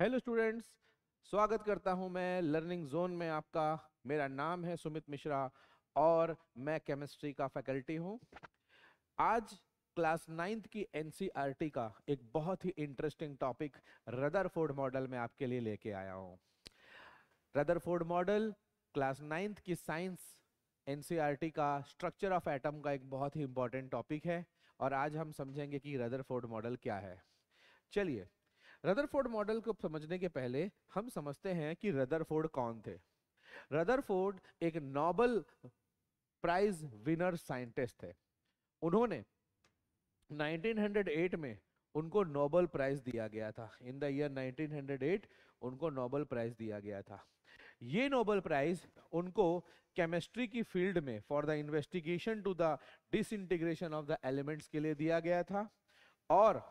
Hello students स्वागत करता हूं मैं लर्निंग जोन में आपका मेरा नाम है सुमित मिश्रा और मैं केमिस्ट्री का फैकल्टी हूं आज क्लास नाइन्थ की एनसीईआरटी e का एक बहुत ही इंटरेस्टिंग टॉपिक रदरफोर्ड मॉडल में आपके लिए लेके आया हूं रदरफोर्ड मॉडल क्लास नाइन्थ की साइंस एनसीईआरटी e का स्ट्रक्चर ऑफ एटम का एक बहुत ही इंपॉर्टेंट टॉपिक है और आज हम समझेंगे कि रदरफोर्ड मॉडल क्या है चलिए रदरफोर्ड मॉडल को समझने के पहले हम समझते हैं कि रदरफोर्ड कौन थे रदरफोर्ड एक नोबल प्राइज विनर साइंटिस्ट थे उन्होंने 1908 में उनको नोबल प्राइज दिया गया था इन द ईयर 1908 उनको नोबल प्राइज दिया गया था ये नोबल प्राइज उनको केमिस्ट्री की फील्ड में for the investigation to the disintegration of the elements के लिए दिया गया था और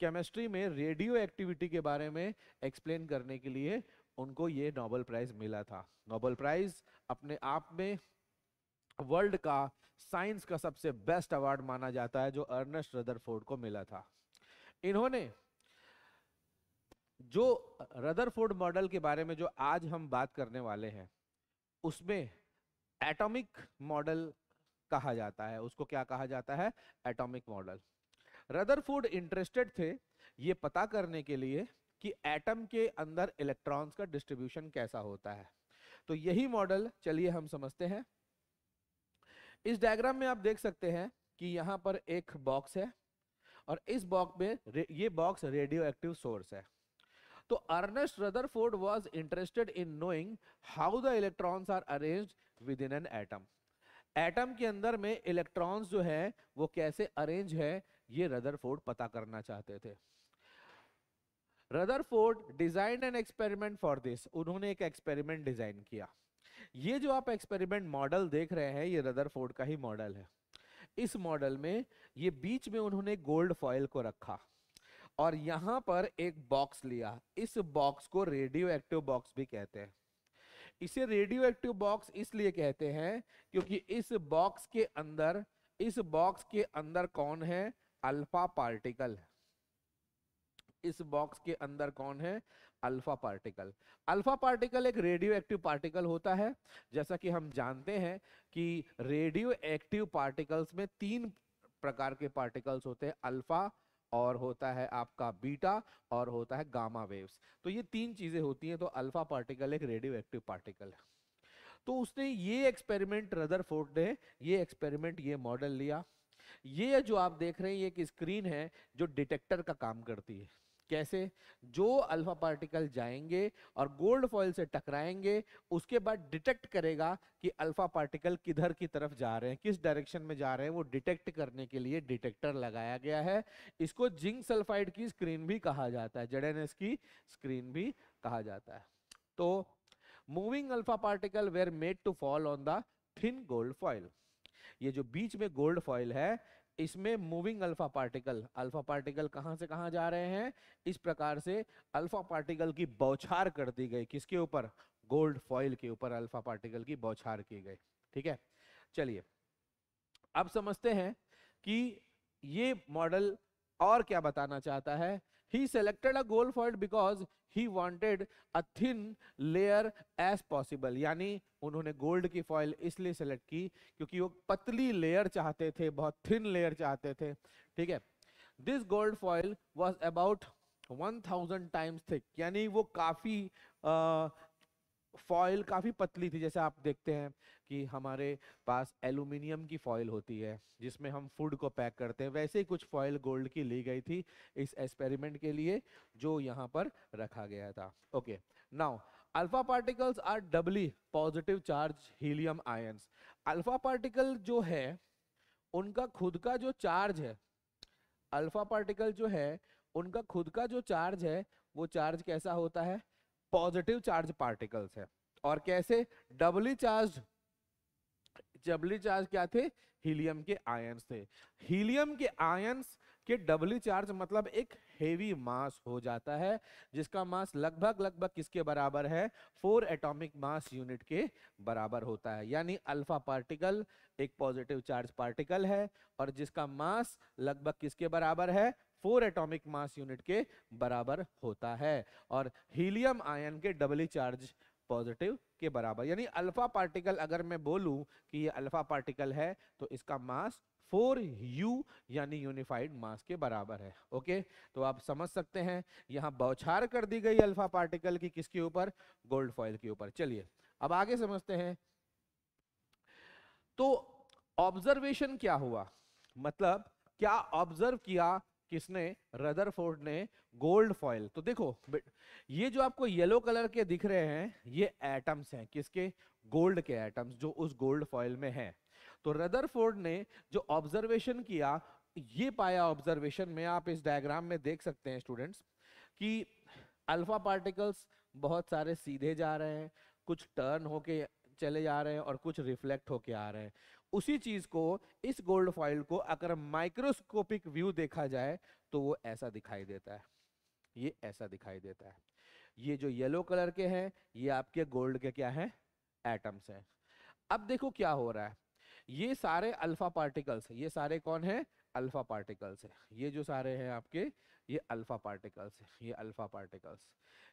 केमिस्ट्री में रेडियो एक्टिविटी के बारे में एक्सप्लेन करने के लिए उनको ये नोबल प्राइज मिला था नोबल प्राइज अपने आप में वर्ल्ड का साइंस का सबसे बेस्ट अवार्ड माना जाता है जो अर्नेस्ट रदरफोर्ड को मिला था इन्होंने जो रदरफोर्ड मॉडल के बारे में जो आज हम बात करने वाले हैं उसमें एटॉमिक मॉडल कहा जाता है उसको क्या कहा जाता है एटॉमिक मॉडल रदरफोर्ड इंटरेस्टेड थे ये पता करने के लिए कि एटम के अंदर इलेक्ट्रॉन्स का डिस्ट्रीब्यूशन कैसा होता है तो यही मॉडल चलिए हम समझते हैं इस डायग्राम में आप देख सकते हैं कि यहाँ पर एक बॉक्स है और इस बॉक्स में ये बॉक्स रेडियो एक्टिव सोर्स है तो Ernest Rutherford was interested in knowing how the electrons are arranged within an atom atom के अंदर में इलेक्ट्रॉन्स जो है वो कैसे अरेंज है ये रदरफोर्ड पता करना चाहते थे Rutherford design an experiment for this उन्होंने एक एक्सपेरिमेंट डिजाइन किया ये जो आप एक्सपेरिमेंट मॉडल देख रहे हैं ये रदरफोर्ड का ही मॉडल है इस मॉडल में ये बीच में उन्होंने गोल्ड फॉइल को रखा और यहां पर एक बॉक्स लिया इस बॉक्स को रेडियो एक्टिव बॉक्स भी कहते हैं इसे रेडियो एक्टिव बॉक्स इसलिए कहते हैं क्योंकि इस बॉक्स के अंदर इस बॉक्स के अंदर कौन है अल्फा पार्टिकल है इस बॉक्स के अंदर कौन है अल्फा पार्टिकल अल्फा पार्टिकल एक रेडियो एक्टिव पार्टिकल होता है जैसा कि हम जानते हैं कि रेडियो एक्टिव पार्टिकल्स में तीन प्रकार के पार्टिकल्स होते हैं अल्फा और होता है आपका बीटा और होता है गामा वेव्स तो ये तीन चीजें होती हैं तो अल्फा पार्टिकल एक रेडियो एक्टिव पार्टिकल है तो उसने ये एक्सपेरिमेंट रदर ने ये एक्सपेरिमेंट ये मॉडल लिया ये जो आप देख रहे हैं ये एक स्क्रीन है जो डिटेक्टर का काम करती है कैसे जो अल्फा पार्टिकल जाएंगे और गोल्ड फॉइल से टकराएंगे उसके बाद डिटेक्ट करेगा कि अल्फा पार्टिकल किधर की तरफ जा रहे हैं किस डायरेक्शन में जा रहे हैं वो डिटेक्ट करने के लिए डिटेक्टर लगाया गया है इसको जिंक सल्फाइड की स्क्रीन भी कहा जाता है जेडेनएस की स्क्रीन भी कहा जाता है तो moving alpha particle were made to fall on the thin gold foil ये जो बीच में गोल्ड फॉइल है इसमें moving alpha particle alpha particle कहां से कहां जा रहे हैं इस प्रकार से अल्फा पार्टिकल की बौछार कर दी गई किसके ऊपर गोल्ड फॉइल के ऊपर अल्फा पार्टिकल की बौछार की गई ठीक है चलिए अब समझते हैं कि ये मॉडल और क्या बताना चाहता है He selected a gold foil because he wanted a thin layer as possible. यानी उन्होंने गोल्ड की फॉइल इसलिए सेलेक्ट की क्योंकि वो पतली लेयर चाहते थे बहुत थिन लेयर चाहते थे ठीक है this gold foil was about 1000 times thick यानी वो काफी फॉइल काफ़ी पतली थी जैसे आप देखते हैं कि हमारे पास एल्यूमिनियम की फॉइल होती है जिसमें हम फूड को पैक करते हैं वैसे ही कुछ फॉइल गोल्ड की ली गई थी इस एक्सपेरिमेंट के लिए जो यहाँ पर रखा गया था okay now alpha particles are doubly positive charge helium ions alpha particle जो है उनका खुद का जो चार्ज है अल्फा पार्टिकल जो है उनका खुद का जो चार्ज है वो चार्ज कैसा होता है पॉजिटिव चार्ज पार्टिकल्स है और कैसे डबली चार्ज डबली चार्ज क्या थे हीलियम के आयंस थे हीलियम के आयंस के डबली चार्ज मतलब एक हेवी मास हो जाता है जिसका मास लगभग लगभग किसके बराबर है फोर एटॉमिक मास यूनिट के बराबर होता है यानी अल्फा पार्टिकल एक पॉजिटिव चार्ज पार्टिकल है और जिसका मास लगभग किसके बराबर है फोर एटॉमिक मास यूनिट के बराबर होता है और हीलियम आयन के डबली चार्ज पॉजिटिव के बराबर यानी अल्फा पार्टिकल अगर मैं बोलूं कि ये अल्फा पार्टिकल है तो इसका मास फोर यू यानी यूनिफाइड मास के बराबर है ओके तो आप समझ सकते हैं यहाँ बौछार कर दी गई अल्फा पार्टिकल की किसके ऊपर गोल्ड फॉइल के ऊपर चलिए अब आगे समझते हैं तो ऑब्जर्वेशन क्या हुआ मतलब क्या ऑब्जर्व किया किसने रदरफोर्ड ने गोल्ड फॉयल तो देखो ये जो आपको येलो कलर के दिख रहे हैं ये एटम्स हैं किसके गोल्ड के एटम्स जो उस गोल्ड फॉयल में हैं तो रदरफोर्ड ने जो ऑब्जर्वेशन किया ये पाया ऑब्जर्वेशन में आप इस डायग्राम में देख सकते हैं स्टूडेंट्स कि अल्फा पार्टिकल्स बहुत सारे सीधे जा रहे हैं कुछ टर्न होके चले जा रहे हैं और कुछ रिफ्लेक्ट होके आ रहे हैं उसी चीज को इस गोल्ड फॉइल को अगर माइक्रोस्कोपिक व्यू देखा जाए तो वो ऐसा दिखाई देता है ये ऐसा दिखाई देता है ये जो येलो कलर के हैं ये आपके गोल्ड के क्या है एटम्स हैं अब देखो क्या हो रहा है ये सारे अल्फा पार्टिकल्स ये सारे कौन है अल्फा पार्टिकल्स है ये जो सारे हैं आपके ये अल्फा पार्टिकल्स ये अल्फा पार्टिकल्स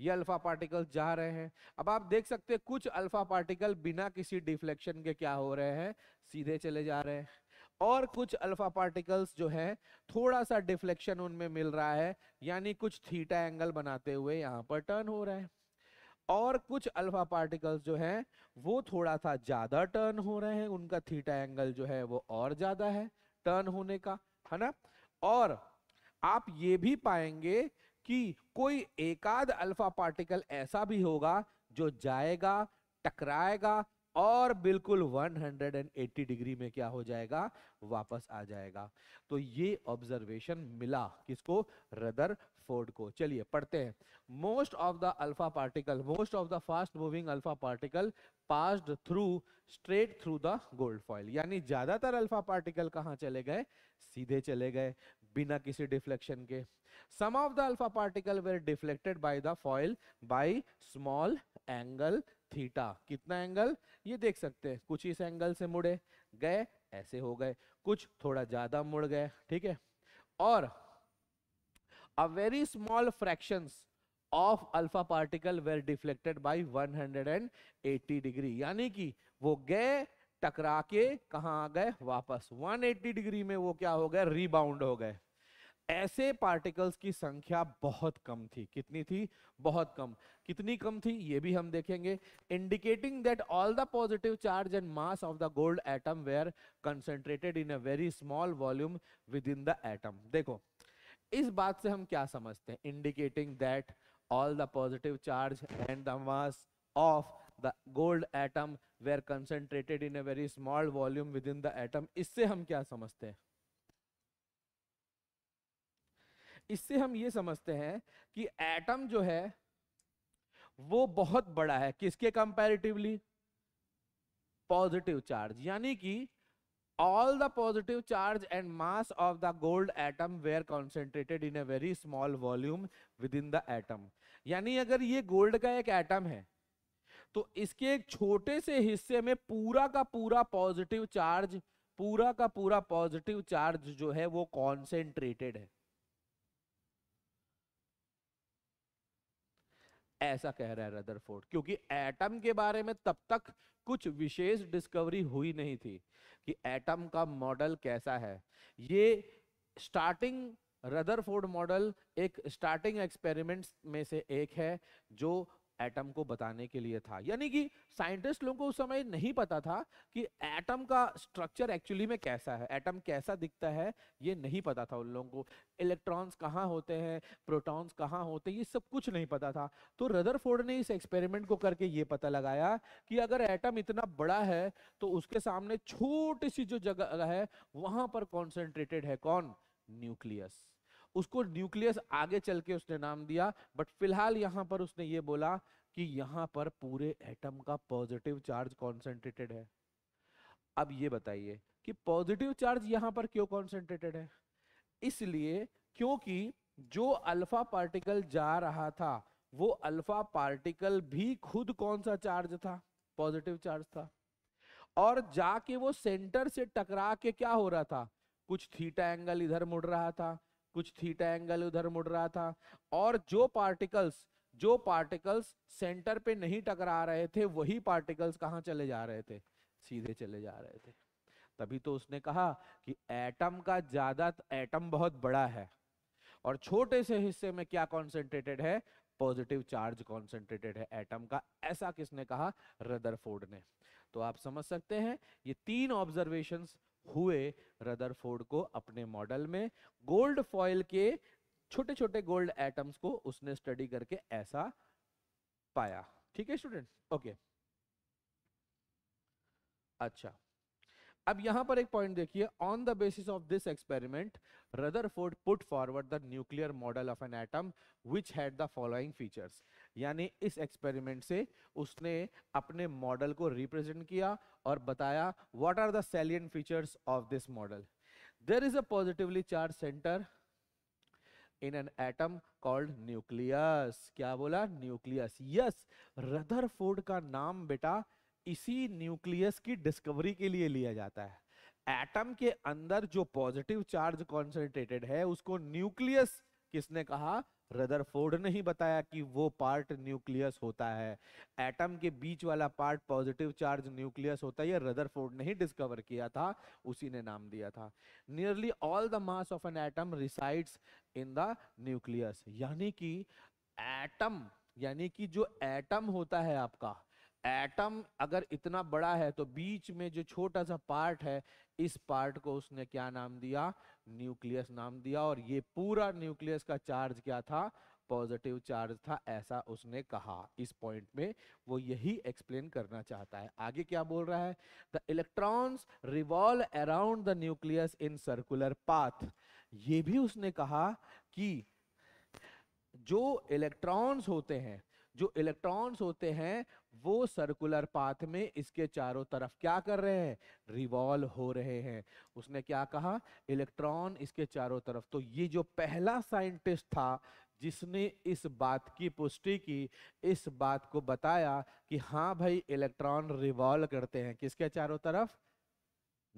ये अल्फा पार्टिकल जा रहे हैं अब आप देख सकते हैं कुछ अल्फा पार्टिकल बिना किसी डिफ्लेक्शन के क्या हो रहे हैं सीधे चले जा रहे हैं और कुछ अल्फा पार्टिकल्स जो है थोड़ा सा डिफ्लेक्शन उनमें मिल रहा है यानी कुछ थीटा एंगल बनाते हुए यहाँ पर टर्न हो रहे हैं और कुछ अल्फा पार्टिकल्स जो है वो थोड़ा सा ज्यादा टर्न हो रहे हैं उनका थीटा एंगल जो है वो और ज्यादा है टर्न होने का है ना और आप ये भी पाएंगे कि कोई एकाद अल्फा पार्टिकल ऐसा भी होगा जो जाएगा टकराएगा और बिल्कुल 180 डिग्री में क्या हो जाएगा वापस आ जाएगा तो ये ऑब्जर्वेशन मिला किसको रदर फोर्ड को चलिए पढ़ते हैं most of the alpha particle most of the fast moving alpha particle passed through straight through the gold foil यानी ज्यादातर अल्फा पार्टिकल कहाँ चले गए सीधे चले गए बिना किसी डिफ्लेक्शन के some of the alpha particle were deflected by the foil by small angle theta कितना एंगल ये देख सकते हैं कुछ इस एंगल से मुड़े गए ऐसे हो गए कुछ थोड़ा ज्यादा मुड़ गए ठीक है और a very small fraction of alpha particle were deflected by 180 degree यानी कि वो गए टकरा के कहा आ गए वापस 180 डिग्री में वो क्या हो गए रिबाउंड हो गए ऐसे पार्टिकल्स की संख्या बहुत कम थी कितनी थी बहुत कम कितनी कम थी ये भी हम देखेंगे indicating that all the positive charge and mass of the gold atom were concentrated in a very small volume within the atom देखो इस बात से हम क्या समझते हैं indicating that all the positive charge and the mass of the gold atom were concentrated in a very small volume within the atom इससे हम क्या समझते हैं इससे हम ये समझते हैं कि एटम जो है वो बहुत बड़ा है किसके कंपैरेटिवली पॉजिटिव चार्ज यानी कि all the positive charge and mass of the gold atom were concentrated in in very small volume within the atom यानी अगर ये गोल्ड का एक एटम है तो इसके एक छोटे से हिस्से में पूरा का पूरा पॉजिटिव चार्ज पूरा का पूरा पॉजिटिव चार्ज जो है वो कॉन्सेंट्रेटेड है ऐसा कह रहा है रदरफोर्ड क्योंकि एटम के बारे में तब तक कुछ विशेष डिस्कवरी हुई नहीं थी कि एटम का मॉडल कैसा है ये स्टार्टिंग रदरफोर्ड मॉडल एक स्टार्टिंग एक्सपेरिमेंट्स में से एक है जो एटम को बताने के लिए था यानी कि साइंटिस्ट लोगों को उस समय नहीं पता था कि एटम का स्ट्रक्चर एक्चुअली में कैसा है एटम कैसा दिखता है ये नहीं पता था उन लोगों को इलेक्ट्रॉन्स कहाँ होते हैं प्रोटॉन्स कहाँ होते हैं ये सब कुछ नहीं पता था तो रदरफोर्ड ने इस एक्सपेरिमेंट को करके ये पता लगाया कि अगर एटम इतना बड़ा है तो उसके सामने छोटी सी जो जगह है वहां पर कॉन्सेंट्रेटेड है कौन न्यूक्लियस उसको न्यूक्लियस आगे चल के उसने नाम दिया बट फिलहाल यहां पर उसने ये बोला कि यहां पर पूरे एटम का पॉजिटिव चार्ज कॉन्सेंट्रेटेड है अब ये बताइए कि पॉजिटिव चार्ज यहां पर क्यों कॉन्सेंट्रेटेड है इसलिए क्योंकि जो अल्फा पार्टिकल जा रहा था वो अल्फा पार्टिकल भी खुद कौन सा चार्ज था पॉजिटिव चार्ज था और जाके वो सेंटर से टकरा के क्या हो रहा था कुछ थीटा एंगल इधर मुड़ रहा था कुछ थीटा एंगल उधर मुड़ रहा था और जो पार्टिकल्स जो पार्टिकल्स सेंटर पे नहीं टकरा रहे थे वही पार्टिकल्स कहाँ चले जा रहे थे सीधे चले जा रहे थे तभी तो उसने कहा कि एटम का ज्यादा एटम बहुत बड़ा है और छोटे से हिस्से में क्या कॉन्सेंट्रेटेड है पॉजिटिव चार्ज कॉन्सेंट्रेटेड है एटम का ऐसा किसने कहा रदरफोर्ड ने तो आप समझ सकते हैं ये तीन ऑब्जर्वेशंस हुए रदरफोर्ड को अपने मॉडल में गोल्ड फॉयल के छोटे छोटे गोल्ड एटम्स को उसने स्टडी करके ऐसा पाया ठीक है स्टूडेंट ओके अच्छा अब यहां पर एक पॉइंट देखिए on the basis of this experiment Rutherford put forward the nuclear model of an atom which had the following features यानी इस एक्सपेरिमेंट से उसने अपने मॉडल को रिप्रेजेंट किया और बताया what are the salient features of this model there is a positively charged centre in an atom called nucleus क्या बोला न्यूक्लियस यस रदर का नाम बेटा इसी न्यूक्लियस की डिस्कवरी के लिए लिया जाता है एटम के अंदर जो पॉजिटिव चार्ज कॉन्सेंट्रेटेड है उसको न्यूक्लियस किसने कहा रदरफोर्ड ने ही बताया कि वो पार्ट न्यूक्लियस होता है एटम के बीच वाला पार्ट पॉजिटिव चार्ज न्यूक्लियस होता है यह रदरफोर्ड ने ही डिस्कवर किया था उसी ने नाम दिया था nearly all the mass of an atom resides in the nucleus यानी कि एटम यानी कि जो एटम होता है आपका एटम अगर इतना बड़ा है तो बीच में जो छोटा सा पार्ट है इस पार्ट को उसने क्या नाम दिया न्यूक्लियस नाम दिया और ये पूरा न्यूक्लियस का चार्ज क्या था पॉजिटिव चार्ज था ऐसा उसने कहा इस पॉइंट में वो यही एक्सप्लेन करना चाहता है आगे क्या बोल रहा है the electrons revolve around the nucleus in circular path ये भी उसने कहा कि जो इलेक्ट्रॉन्स होते हैं जो इलेक्ट्रॉन्स होते हैं वो सर्कुलर पाथ में इसके चारों तरफ क्या कर रहे हैं रिवॉल्व हो रहे हैं उसने क्या कहा इलेक्ट्रॉन इसके चारों तरफ तो ये जो पहला साइंटिस्ट था जिसने इस बात की पुष्टि की इस बात को बताया कि हाँ भाई इलेक्ट्रॉन रिवॉल्व करते हैं किसके चारों तरफ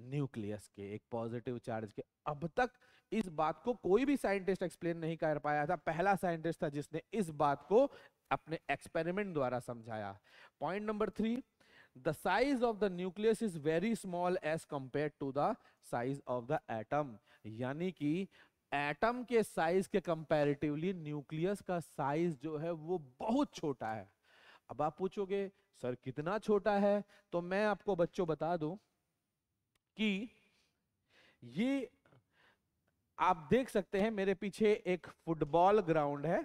न्यूक्लियस के एक पॉजिटिव चार्ज के अब तक इस बात को कोई भी साइंटिस्ट एक्सप्लेन नहीं कर पाया था पहला साइंटिस्ट था जिसने इस बात को अपने एक्सपेरिमेंट द्वारा समझाया point number three the size of the nucleus is very small as compare to the size of the atom यानी कि एटम के साइज के कंपैरेटिवली न्यूक्लियस का साइज जो है वो बहुत छोटा है अब आप पूछोगे सर कितना छोटा है तो मैं आपको बच्चों बता दूं कि ये आप देख सकते हैं मेरे पीछे एक फुटबॉल ग्राउंड है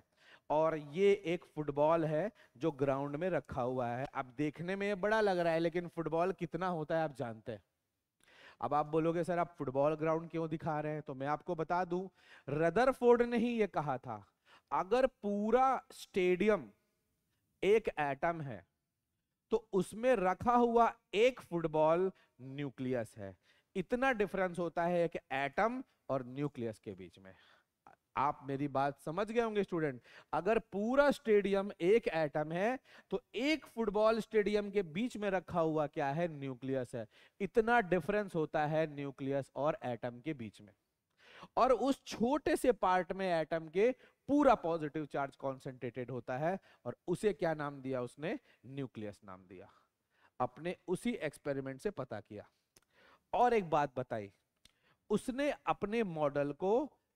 और ये एक फुटबॉल है जो ग्राउंड में रखा हुआ है अब देखने में बड़ा लग रहा है लेकिन फुटबॉल कितना होता है आप जानते हैं अब आप बोलोगे सर आप फुटबॉल ग्राउंड क्यों दिखा रहे हैं तो मैं आपको बता दूं रदरफोर्ड ने ही ये कहा था अगर पूरा स्टेडियम एक एटम है तो उसमें रखा हुआ एक फुटबॉल न्यूक्लियस है इतना डिफरेंस होता है एक एटम और न्यूक्लियस के बीच में आप मेरी बात समझ गए होंगे स्टूडेंट अगर पूरा स्टेडियम एक एटम है तो एक फुटबॉल स्टेडियम के बीच में रखा हुआ क्या है न्यूक्लियस है इतना डिफरेंस होता है न्यूक्लियस और एटम के बीच में और उस छोटे से पार्ट में एटम के पूरा पॉजिटिव चार्ज कॉन्सेंट्रेटेड होता है और उसे क्या नाम दिया उसने न्यूक्लियस नाम दिया अपने उसी एक्सपेरिमेंट से पता किया और एक बात बताई उसने अपने मॉडल को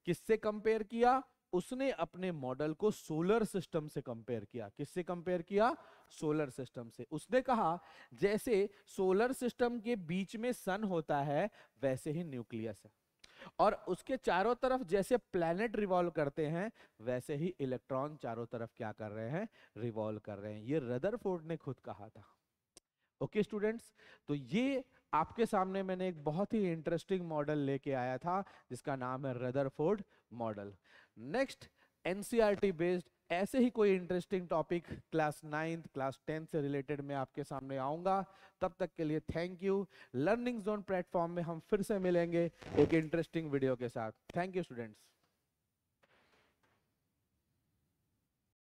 किससे कंपेयर किया उसने अपने मॉडल को सोलर सिस्टम से कंपेयर किया किससे कंपेयर किया सोलर सिस्टम से उसने कहा जैसे सोलर सिस्टम के बीच में सन होता है वैसे ही न्यूक्लियस है और उसके चारों तरफ जैसे प्लैनेट रिवॉल्व करते हैं वैसे ही इलेक्ट्रॉन चारों तरफ क्या कर रहे हैं रिवॉल्व कर रहे हैं ये रदरफोर्ड ने खुद कहा था ओके okay, स्टूडेंट्स तो ये आपके सामने मैंने एक बहुत ही इंटरेस्टिंग मॉडल लेके आया था जिसका नाम है Rutherford model next NCERT based ऐसे ही कोई interesting topic class ninth class tenth से रिलेटेड मैं आपके सामने आऊंगा तब तक के लिए thank you learning zone platform में हम फिर से मिलेंगे एक इंटरेस्टिंग वीडियो के साथ थैंक यू स्टूडेंट्स